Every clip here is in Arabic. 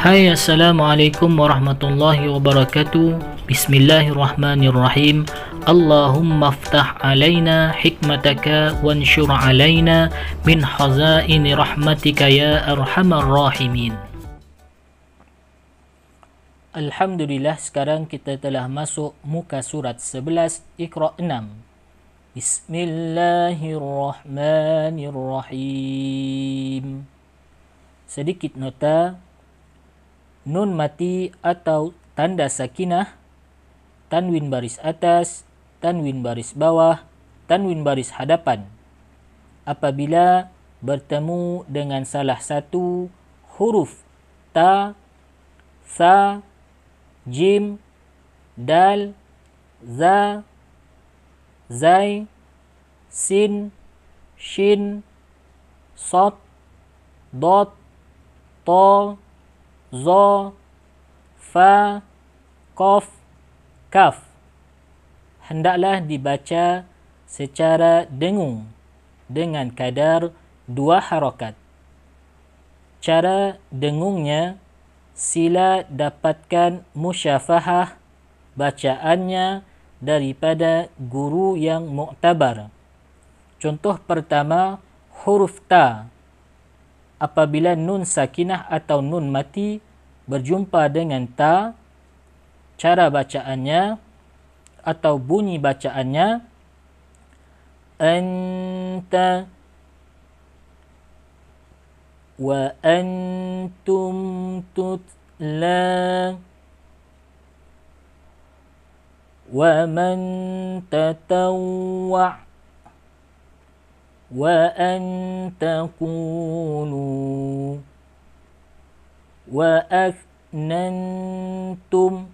Hai assalamualaikum warahmatullahi wabarakatuh Bismillahirrahmanirrahim Allahumma aftah alaina hikmataka wanshur alaina min hazain rahmatika ya arhamar rahimin Alhamdulillah sekarang kita telah masuk muka surat 11 Iqra 6 Bismillahirrahmanirrahim sedikit nota nun mati atau tanda sakinah tanwin baris atas tanwin baris bawah tanwin baris hadapan apabila bertemu dengan salah satu huruf ta sa jim dal za zai sin shin sot dot ta za fa qaf kaf hendaklah dibaca secara dengung dengan kadar dua harokat. Cara dengungnya, sila dapatkan musyafahah bacaannya daripada guru yang muktabar. Contoh pertama, huruf ta. Ta apabila nun sakinah atau nun mati berjumpa dengan ta cara bacaannya atau bunyi bacaannya anta wa antum tutla wa man tatawwa' وأن تقولوا وأكننتم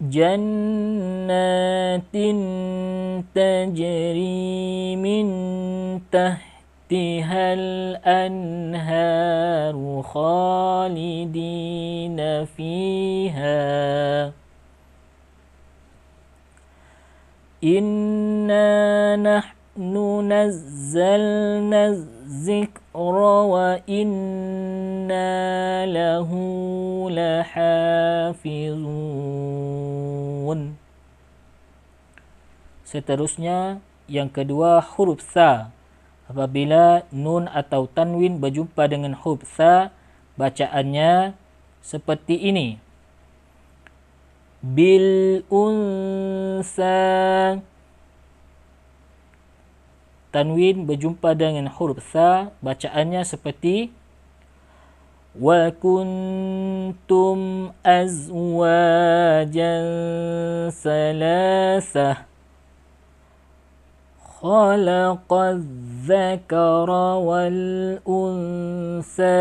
جنات تجري من تحتها الأنهار خالدين فيها إنا نحن نزلنا الذكر وإنا له لحافظون Seterusnya yang kedua huruf sa apabila nun atau tanwin berjumpa dengan huruf sa bacaannya seperti ini bil unsa tanwin berjumpa dengan huruf sa bacaannya seperti wa kuntum azwajan salasa خلق wal والأنثى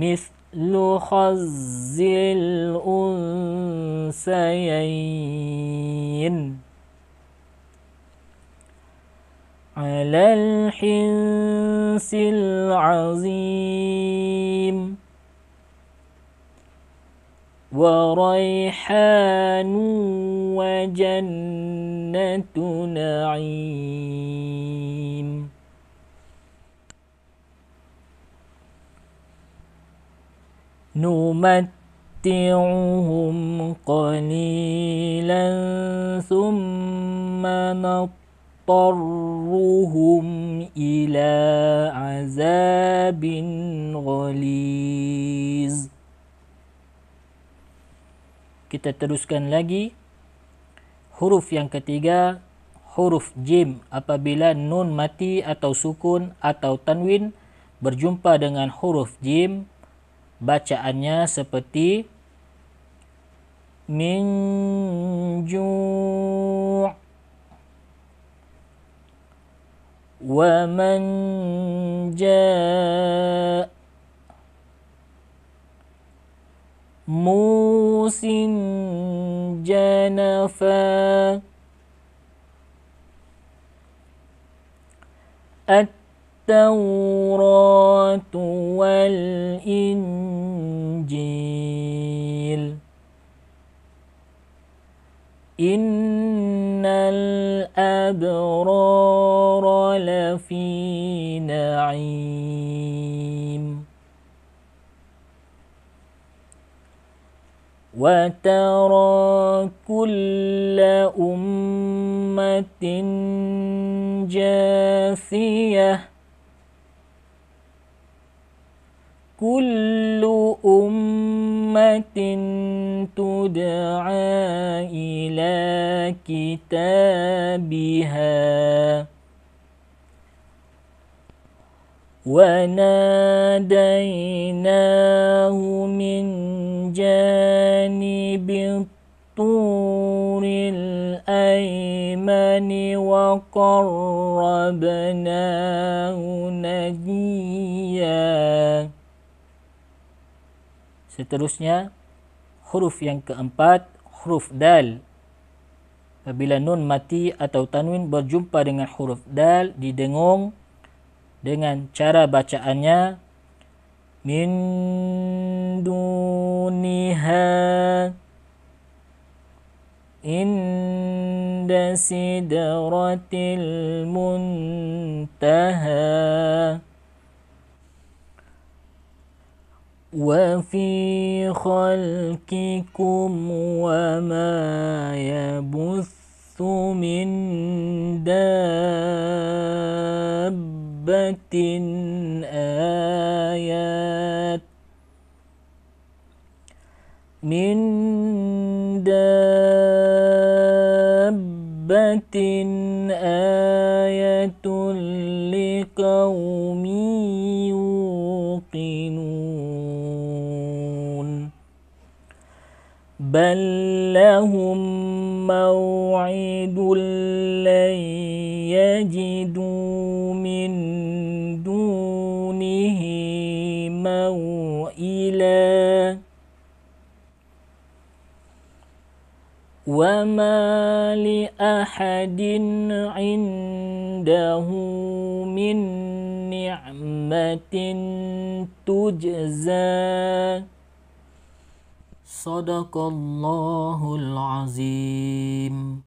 mis نخزي الأنسيين على الحنس العظيم وريحان وجنة نعيم نمتعهم قليلا ثم نضطرهم إلى عذاب غليظ Kita teruskan lagi huruf yang ketiga huruf jim apabila nun mati atau sukun atau tanwin berjumpa dengan huruf jim bacaannya seperti minju wa man ja' musin janafa at التوراة والإنجيل إن الأبرار لفي نعيم وترى كل أمة جاثيه كل أمة تدعى إلى كتابها وناديناه من جانب الطور الأيمن وقربناه نجياً Seterusnya huruf yang keempat huruf dal. Apabila nun mati atau tanwin berjumpa dengan huruf dal didengung dengan cara bacaannya min duniha inda muntaha وفي خلقكم وما يبث من دابة آيات من دابة آيات بل لهم موعد لن يجدوا من دونه موئلا وما لأحد عنده من نعمة تجزى صدق الله العظيم